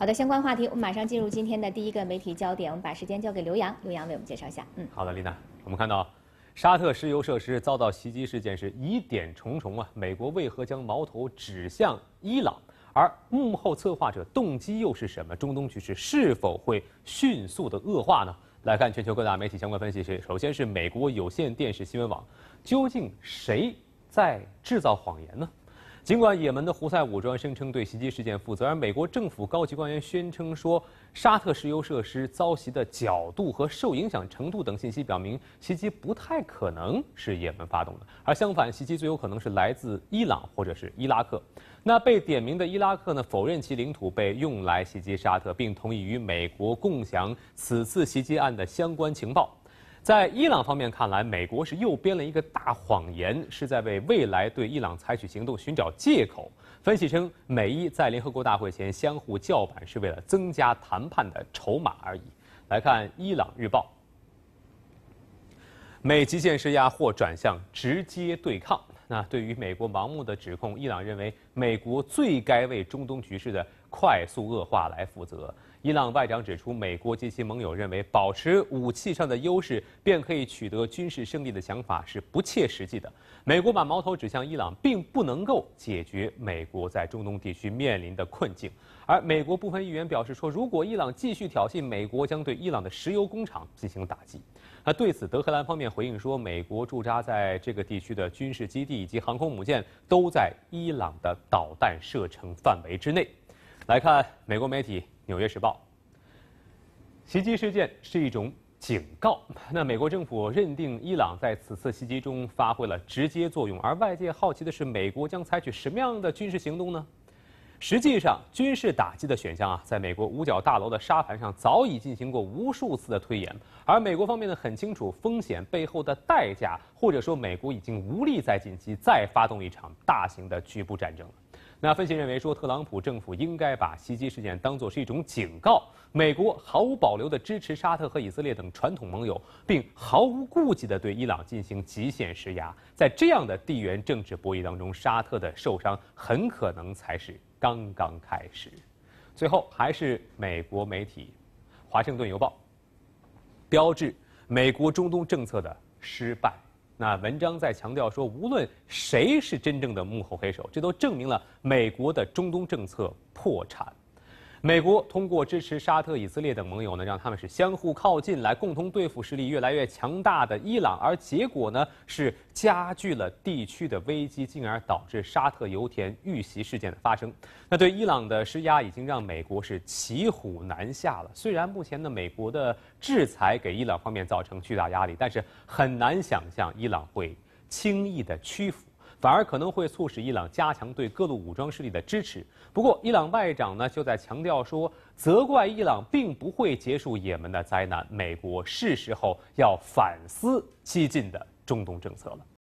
好的，相关话题，我们马上进入今天的第一个媒体焦点。我们把时间交给刘洋，刘洋为我们介绍一下。嗯，好的，丽娜，我们看到沙特石油设施遭到袭击事件是疑点重重啊，美国为何将矛头指向伊朗？而幕后策划者动机又是什么？中东局势是否会迅速的恶化呢？来看全球各大媒体相关分析。是，首先是美国有线电视新闻网，究竟谁在制造谎言呢？尽管也门的胡塞武装声称对袭击事件负责，而美国政府高级官员宣称说，沙特石油设施遭袭的角度和受影响程度等信息表明，袭击不太可能是也门发动的，而相反，袭击最有可能是来自伊朗或者是伊拉克。那被点名的伊拉克呢，否认其领土被用来袭击沙特，并同意与美国共享此次袭击案的相关情报。在伊朗方面看来，美国是又编了一个大谎言，是在为未来对伊朗采取行动寻找借口。分析称，美伊在联合国大会前相互叫板，是为了增加谈判的筹码而已。来看《伊朗日报》，美极限施压或转向直接对抗。那对于美国盲目的指控，伊朗认为美国最该为中东局势的。快速恶化来负责。伊朗外长指出，美国及其盟友认为保持武器上的优势便可以取得军事胜利的想法是不切实际的。美国把矛头指向伊朗，并不能够解决美国在中东地区面临的困境。而美国部分议员表示说，如果伊朗继续挑衅，美国将对伊朗的石油工厂进行打击。那对此，德黑兰方面回应说，美国驻扎在这个地区的军事基地以及航空母舰都在伊朗的导弹射程范围之内。来看美国媒体《纽约时报》，袭击事件是一种警告。那美国政府认定伊朗在此次袭击中发挥了直接作用，而外界好奇的是，美国将采取什么样的军事行动呢？实际上，军事打击的选项啊，在美国五角大楼的沙盘上早已进行过无数次的推演。而美国方面呢，很清楚风险背后的代价，或者说，美国已经无力再近期再发动一场大型的局部战争。那分析认为说，特朗普政府应该把袭击事件当作是一种警告，美国毫无保留的支持沙特和以色列等传统盟友，并毫无顾忌地对伊朗进行极限施压。在这样的地缘政治博弈当中，沙特的受伤很可能才是刚刚开始。最后，还是美国媒体《华盛顿邮报》标志美国中东政策的失败。那文章在强调说，无论谁是真正的幕后黑手，这都证明了美国的中东政策破产。美国通过支持沙特、以色列等盟友呢，让他们是相互靠近，来共同对付实力越来越强大的伊朗，而结果呢是加剧了地区的危机，进而导致沙特油田遇袭事件的发生。那对伊朗的施压已经让美国是骑虎难下了。虽然目前呢，美国的制裁给伊朗方面造成巨大压力，但是很难想象伊朗会轻易的屈服。反而可能会促使伊朗加强对各路武装势力的支持。不过，伊朗外长呢就在强调说，责怪伊朗并不会结束也门的灾难。美国是时候要反思激进的中东政策了。